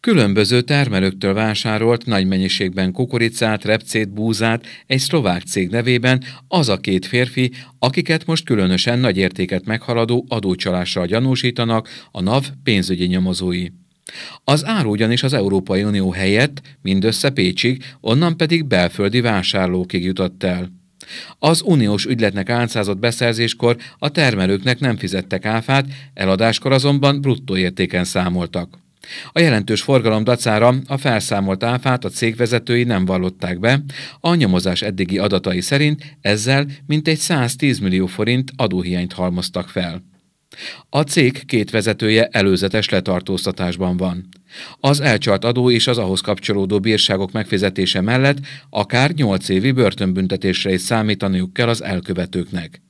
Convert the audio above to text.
Különböző termelőktől vásárolt nagy mennyiségben kukoricát, repcét, búzát egy szlovák cég nevében az a két férfi, akiket most különösen nagy értéket meghaladó adócsalással gyanúsítanak a NAV pénzügyi nyomozói. Az áru ugyanis az Európai Unió helyett mindössze Pécsig, onnan pedig belföldi vásárlókig jutott el. Az uniós ügyletnek álcázott beszerzéskor a termelőknek nem fizettek áfát, eladáskor azonban bruttó értéken számoltak. A jelentős forgalom dacára a felszámolt áfát a cégvezetői nem vallották be, a nyomozás eddigi adatai szerint ezzel mintegy 110 millió forint adóhiányt halmoztak fel. A cég két vezetője előzetes letartóztatásban van. Az elcsalt adó és az ahhoz kapcsolódó bírságok megfizetése mellett akár 8 évi börtönbüntetésre is számítaniuk kell az elkövetőknek.